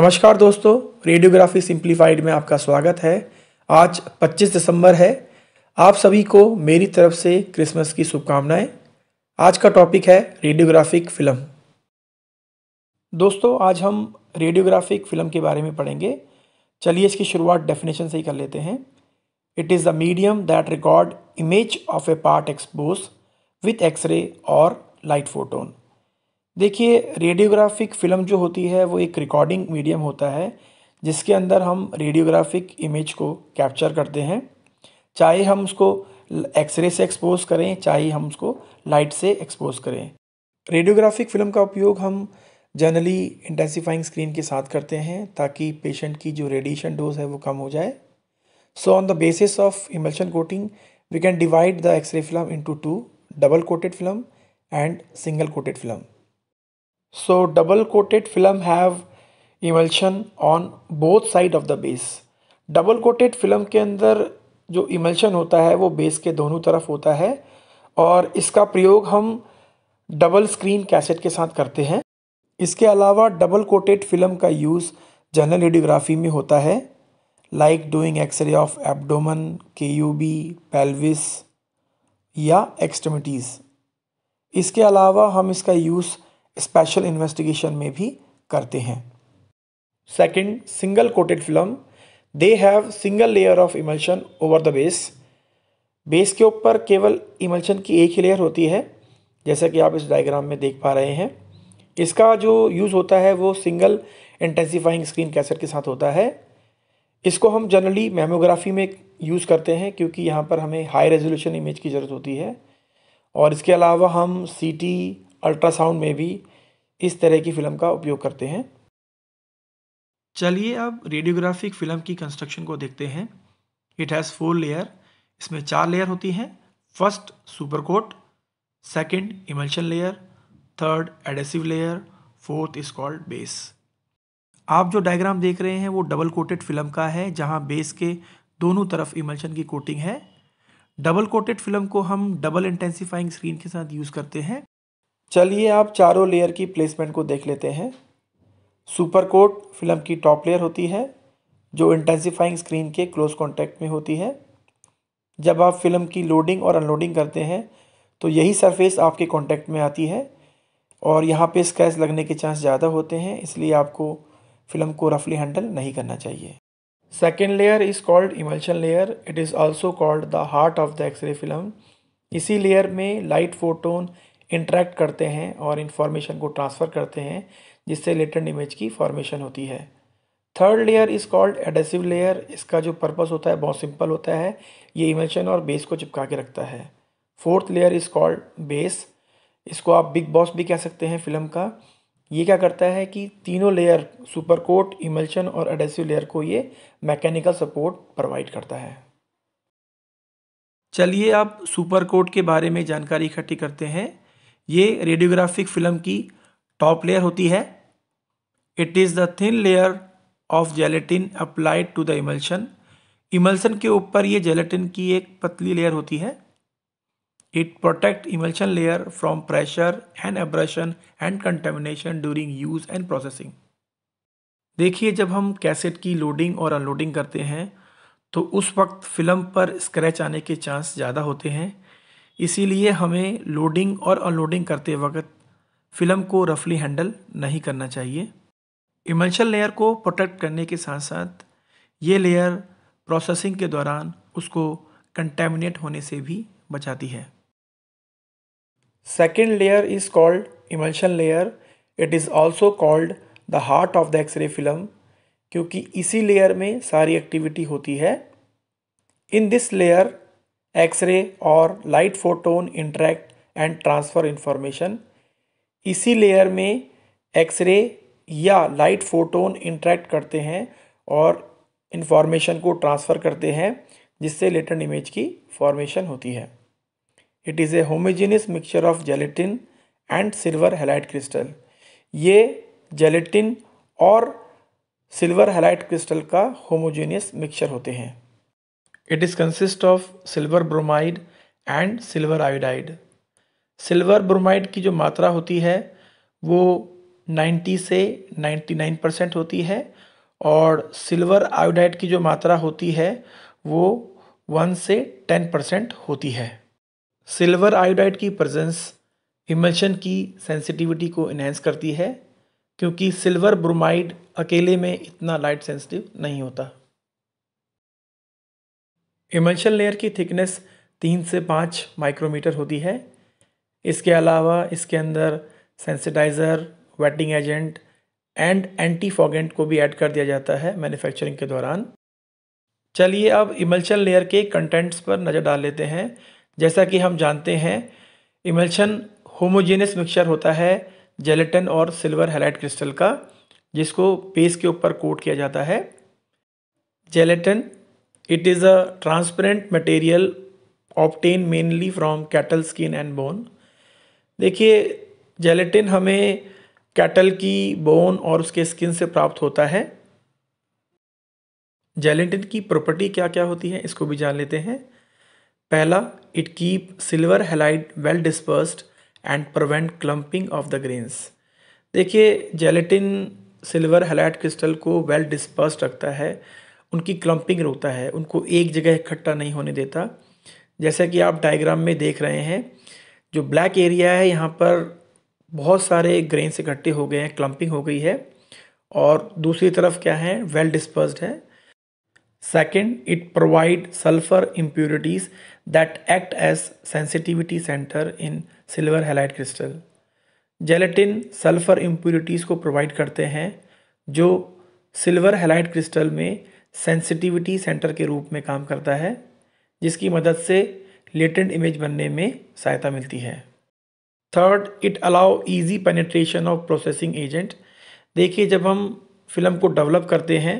नमस्कार दोस्तों radiography simplified में आपका स्वागत है आज 25 दिसंबर है आप सभी को मेरी तरफ से क्रिसमस की शुभकामनाएं आज का टॉपिक है रेडियोग्राफिक फिल्म दोस्तों आज हम रेडियोग्राफिक फिल्म के बारे में पढ़ेंगे चलिए इसकी शुरुआत डेफिनेशन से ही कर लेते हैं it is the medium that record image of a part expose with X-ray और लाइट फोटोन देखिए रेडियोग्राफिक फ़िल्म जो होती है वो एक रिकॉर्डिंग मीडियम होता है जिसके अंदर हम रेडियोग्राफिक इमेज को कैप्चर करते हैं चाहे हम उसको एक्सरे से एक्सपोज करें चाहे हम उसको लाइट से एक्सपोज करें रेडियोग्राफिक फ़िल्म का उपयोग हम जनरली इंटेंसीफाइंग स्क्रीन के साथ करते हैं ताकि पेशेंट की जो रेडिएशन डोज है वो कम हो जाए so on the basis of emulsion coating we can divide the X-ray film into two double coated film and single coated film So double coated film have emulsion on both side of the base double coated film के अंदर जो emulsion होता है वो base के दोनों तरफ होता है और इसका प्रयोग हम डबल स्क्रीन कैसेट के साथ करते हैं इसके अलावा डबल कोटेड फिल्म का यूज़ जनरल रेडियोग्राफी में होता है like doing X-ray of abdomen K U B pelvis या एक्सट्रमिटीज़ इसके अलावा हम इसका यूज़ स्पेशल इन्वेस्टिगेशन में भी करते हैं second single coated film they have single layer of emulsion over the base base के ऊपर केवल इमल्शन की एक ही लेयर होती है जैसा कि आप इस डायग्राम में देख पा रहे हैं इसका जो यूज़ होता है वो सिंगल इंटेंसीफाइंग स्क्रीन कैसेट के साथ होता है इसको हम जनरली मेमोग्राफी में यूज़ करते हैं क्योंकि यहाँ पर हमें हाई रेजोल्यूशन इमेज की ज़रूरत होती है और इसके अलावा हम सीटी अल्ट्रासाउंड में भी इस तरह की फिल्म का उपयोग करते हैं चलिए अब रेडियोग्राफिक फिल्म की कंस्ट्रक्शन को देखते हैं इट हैज़ फोर लेयर इसमें चार लेयर होती हैं first super coat second emulsion layer third adhesive layer fourth is called base आप जो डायग्राम देख रहे हैं वो डबल कोटेड फिल्म का है जहाँ बेस के दोनों तरफ इमल्शन की कोटिंग है डबल कोटेड फिल्म को हम डबल इंटेंसिफाइंग स्क्रीन के साथ यूज़ करते हैं चलिए आप चारों लेयर की प्लेसमेंट को देख लेते हैं सुपर कोट फिल्म की टॉप लेयर होती है जो इंटेंसिफाइंग स्क्रीन के क्लोज कॉन्टैक्ट में होती है जब आप फिल्म की लोडिंग और अनलोडिंग करते हैं तो यही सरफेस आपके कॉन्टैक्ट में आती है और यहाँ पे स्क्रैच लगने के चांस ज़्यादा होते हैं इसलिए आपको फिल्म को रफली हैंडल नहीं करना चाहिए second layer is called emulsion layer it is also called the heart of the X-ray film इसी लेयर में लाइट फोटोन इंट्रैक्ट करते हैं और इंफॉर्मेशन को ट्रांसफ़र करते हैं जिससे लेटेंट इमेज की फॉर्मेशन होती है third layer is called adhesive layer इसका जो पर्पस होता है बहुत सिंपल होता है ये इमल्शन और बेस को चिपका के रखता है fourth layer is called base इसको आप बिग बॉस भी कह सकते हैं फिल्म का ये क्या करता है कि तीनों लेयर सुपर कोट इमल्शन और एडेसिव लेयर को ये मैकेनिकल सपोर्ट प्रोवाइड करता है चलिए अब सुपर कोट के बारे में जानकारी इकट्ठी करते हैं ये रेडियोग्राफिक फिल्म की टॉप लेयर होती है it is the thin layer of gelatin applied to the emulsion emulsion के ऊपर ये जेलेटिन की एक पतली लेयर होती है it protect emulsion layer from pressure and abrasion and contamination during use and processing देखिए जब हम कैसेट की लोडिंग और अनलोडिंग करते हैं तो उस वक्त फिल्म पर स्क्रैच आने के चांस ज़्यादा होते हैं इसीलिए हमें लोडिंग और अनलोडिंग करते वक्त फिल्म को रफली हैंडल नहीं करना चाहिए इमल्शन लेयर को प्रोटेक्ट करने के साथ साथ ये लेयर प्रोसेसिंग के दौरान उसको कंटेमिनेट होने से भी बचाती है second layer is called emulsion layer it is also called the heart of the X-ray film क्योंकि इसी लेयर में सारी एक्टिविटी होती है इन दिस लेयर एक्सरे और light photon interact and transfer information इसी लेयर में एक्सरे या लाइट फोटोन इंट्रैक्ट करते हैं और इंफॉर्मेशन को ट्रांसफ़र करते हैं जिससे लेटर्न इमेज की फॉर्मेशन होती है it is a homogeneous mixture of gelatin and silver halide crystal ये जेलेटिन और सिल्वर हेलाइट क्रिस्टल का होमोजीनियस मिक्सचर होते हैं It is consist of silver bromide and silver iodide silver bromide की जो मात्रा होती है वो 90 से 99 परसेंट होती है और सिल्वर आयोडाइड की जो मात्रा होती है वो 1 से 10 परसेंट होती है सिल्वर आयोडाइड की प्रेजेंस इमल्शन की सेंसिटिविटी को इन्हेंस करती है क्योंकि सिल्वर ब्रोमाइड अकेले में इतना लाइट सेंसिटिव नहीं होता इमल्शन लेयर की थिकनेस तीन से पाँच माइक्रोमीटर होती है इसके अलावा इसके अंदर sensitiser wetting agent and antifoggant को भी ऐड कर दिया जाता है मैन्युफैक्चरिंग के दौरान चलिए अब इमल्शन लेयर के कंटेंट्स पर नज़र डाल लेते हैं जैसा कि हम जानते हैं इमल्शन होमोजेनस मिक्सचर होता है जेलेटन और सिल्वर हेलाइट क्रिस्टल का जिसको बेस के ऊपर कोट किया जाता है gelatin It is a transparent material obtained mainly from cattle skin and bone देखिए जेलेटिन हमें कैटल की बोन और उसके स्किन से प्राप्त होता है जेलेटिन की प्रॉपर्टी क्या क्या होती है इसको भी जान लेते हैं पहला it keep silver halide well dispersed and prevent clumping of the grains देखिए जेलेटिन सिल्वर हेलाइट क्रिस्टल को वेल well डिस्पर्स्ड रखता है उनकी क्लम्पिंग रोकता है उनको एक जगह इकट्ठा नहीं होने देता जैसा कि आप डायग्राम में देख रहे हैं जो ब्लैक एरिया है यहाँ पर बहुत सारे ग्रेन्स इकट्ठे हो गए हैं क्लम्पिंग हो गई है और दूसरी तरफ क्या है वेल डिस्पर्स है second it provide sulphur impurities that act as sensitivity centre in silver halide crystal gelatin sulphur impurities को प्रोवाइड करते हैं जो सिल्वर हेलाइट क्रिस्टल में सेंसिटिविटी सेंटर के रूप में काम करता है जिसकी मदद से लेटेंट इमेज बनने में सहायता मिलती है third it allow easy penetration of processing agent देखिए जब हम फिल्म को डेवलप करते हैं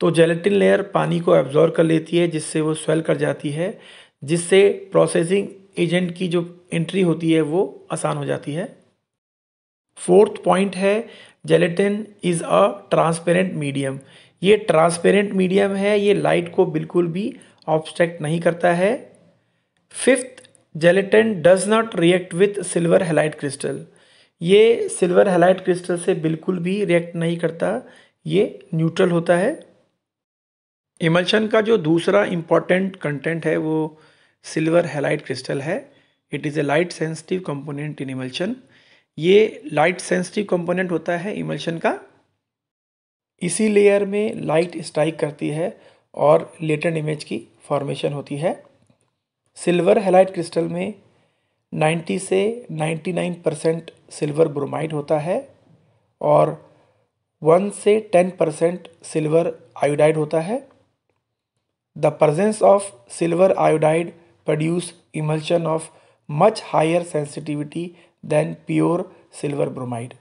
तो जेलेटिन लेयर पानी को एब्जॉर्व कर लेती है जिससे वो स्वेल कर जाती है जिससे प्रोसेसिंग एजेंट की जो एंट्री होती है वो आसान हो जाती है फोर्थ पॉइंट है gelatin is a transparent medium ये ट्रांसपेरेंट मीडियम है ये लाइट को बिल्कुल भी ऑब्स्ट्रैक्ट नहीं करता है fifth gelatin does not react with silver halide crystal ये सिल्वर हेलाइट क्रिस्टल से बिल्कुल भी रिएक्ट नहीं करता ये न्यूट्रल होता है इमल्शन का जो दूसरा इम्पॉर्टेंट कंटेंट है वो सिल्वर हेलाइट क्रिस्टल है it is a light sensitive component in emulsion ये लाइट सेंसिटिव कंपोनेंट होता है इमल्शन का इसी लेयर में लाइट स्ट्राइक करती है और लेटेंट इमेज की फॉर्मेशन होती है सिल्वर हेलाइट क्रिस्टल में 90 से 99 परसेंट सिल्वर ब्रोमाइड होता है और 1 से 10 परसेंट सिल्वर आयोडाइड होता है the presence of silver iodide produce emulsion of much higher sensitivity than pure silver bromide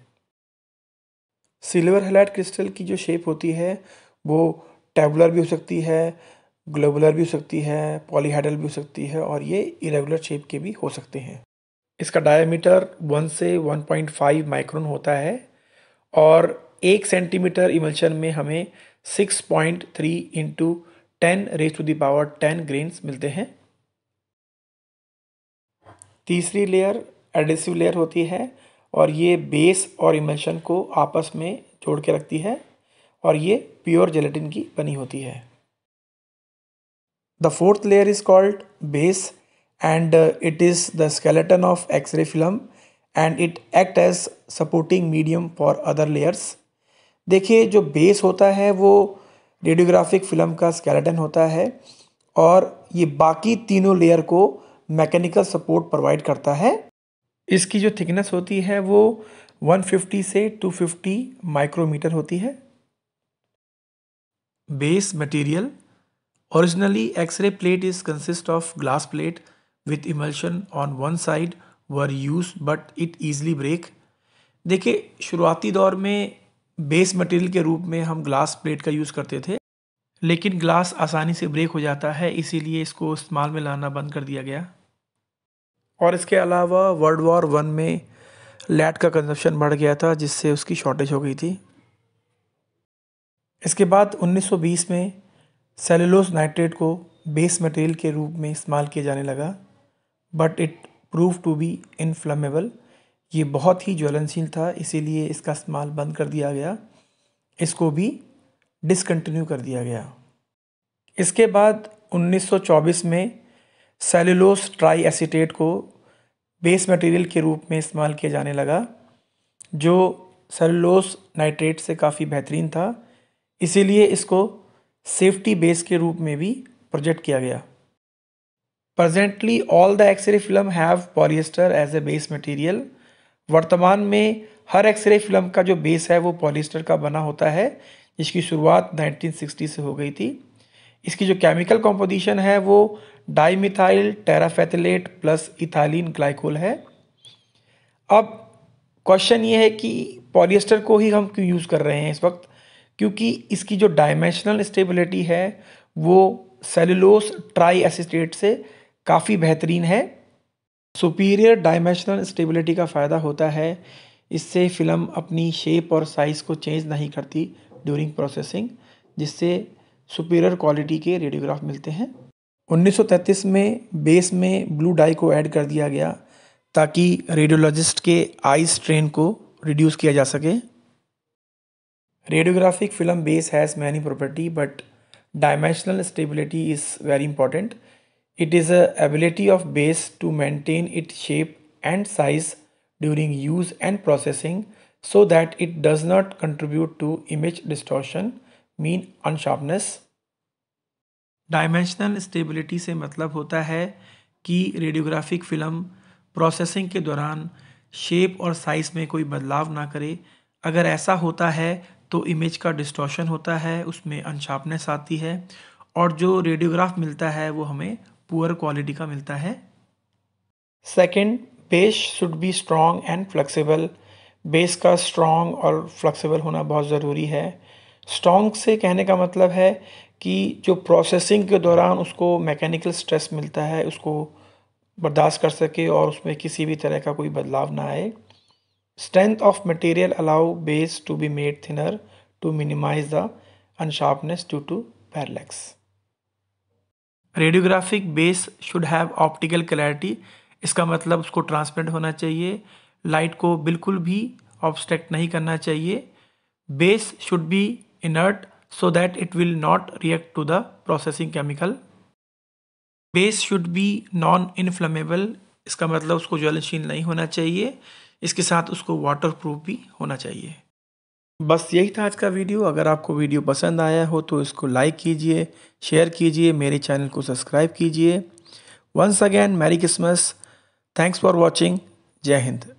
silver halide crystal की जो शेप होती है वो टेबुलर भी हो सकती है ग्लोबुलर भी हो सकती है पॉलीहाइडल भी हो सकती है और ये इरेगुलर शेप के भी हो सकते हैं इसका डायमीटर वन से वन पॉइंट फाइव माइक्रोन होता है और एक सेंटीमीटर इमल्शन में हमें six point three into ten raise to the power ten grains मिलते हैं तीसरी लेयर एडिसिव लेयर होती है और ये बेस और इमल्शन को आपस में जोड़ के रखती है और ये प्योर जेलेटिन की बनी होती है the fourth layer is called base and it is the skeleton of X-ray film and it act as supporting medium for other layers देखिए जो बेस होता है वो रेडियोग्राफिक फिल्म का स्केलेटन होता है और ये बाकी तीनों लेयर को मैकेनिकल सपोर्ट प्रोवाइड करता है इसकी जो थिकनेस होती है वो 150 से 250 माइक्रोमीटर होती है base material originally X-ray plate is consist of glass plate with emulsion on one side were used but it easily break देखिए शुरुआती दौर में बेस मटेरियल के रूप में हम ग्लास प्लेट का यूज़ करते थे लेकिन ग्लास आसानी से ब्रेक हो जाता है इसीलिए इसको इस्तेमाल में लाना बंद कर दिया गया और इसके अलावा वर्ल्ड वॉर वन में लैट का कंजप्शन बढ़ गया था जिससे उसकी शॉर्टेज हो गई थी इसके बाद 1920 में सेलुलोस नाइट्रेट को बेस मटेरियल के रूप में इस्तेमाल किया जाने लगा but it prove to be inflammable ये बहुत ही ज्वलनशील था इसीलिए इसका इस्तेमाल बंद कर दिया गया इसको भी डिसकंटिन्यू कर दिया गया इसके बाद 1924 में सेलुलोस ट्राई एसीटेट को बेस मटेरियल के रूप में इस्तेमाल किया जाने लगा जो सेलुलोस नाइट्रेट से काफ़ी बेहतरीन था इसीलिए इसको सेफ्टी बेस के रूप में भी प्रोजेक्ट किया गया presently all the X-ray film have polyester as a base material वर्तमान में हर एक्सरे फिल्म का जो बेस है वो पॉलिएस्टर का बना होता है जिसकी शुरुआत 1960 से हो गई थी इसकी जो केमिकल कॉम्पोजिशन है वो dimethyl terephthalate plus ethylene glycol है अब क्वेश्चन ये है कि पॉलिएस्टर को ही हम क्यों यूज़ कर रहे हैं इस वक्त क्योंकि इसकी जो डायमेंशनल स्टेबिलिटी है वो सेलुलोस ट्राई एसिटेट से काफ़ी बेहतरीन है सुपीरियर डायमेंशनल स्टेबिलिटी का फ़ायदा होता है इससे फिल्म अपनी शेप और साइज़ को चेंज नहीं करती ड्यूरिंग प्रोसेसिंग जिससे सुपीरियर क्वालिटी के रेडियोग्राफ मिलते हैं 1933 में बेस में ब्लू डाई को ऐड कर दिया गया ताकि रेडियोलॉजिस्ट के आई स्ट्रेन को रिड्यूस किया जा सके radiographic film base has many property but dimensional stability is very important it is a ability of base to maintain it shape and size during use and processing so that it does not contribute to image distortion mean unsharpness dimensional stability से मतलब होता है कि radiographic film processing के दौरान shape और size में कोई बदलाव ना करे अगर ऐसा होता है तो इमेज का डिस्टॉशन होता है उसमें अनशापनेस आती है और जो रेडियोग्राफ मिलता है वो हमें पुअर क्वालिटी का मिलता है second base should be strong and flexible base का स्ट्रॉन्ग और फ्लेक्सिबल होना बहुत ज़रूरी है स्ट्रॉन्ग से कहने का मतलब है कि जो प्रोसेसिंग के दौरान उसको मैकेनिकल स्ट्रेस मिलता है उसको बर्दाश्त कर सके और उसमें किसी भी तरह का कोई बदलाव ना आए strength of material allow base to be made thinner to minimise the unsharpness due to parallax radiographic base should have optical clarity इसका मतलब उसको ट्रांसपेरेंट होना चाहिए लाइट को बिल्कुल भी ऑब्स्ट्रैक्ट नहीं करना चाहिए base should be inert so that it will not react to the processing chemical. Base should be non-inflammable इसका मतलब उसको ज्वलनशील नहीं होना चाहिए इसके साथ उसको वाटर प्रूफ भी होना चाहिए बस यही था आज का वीडियो अगर आपको वीडियो पसंद आया हो तो इसको लाइक कीजिए शेयर कीजिए मेरे चैनल को सब्सक्राइब कीजिए once again merry Christmas thanks for watching जय हिंद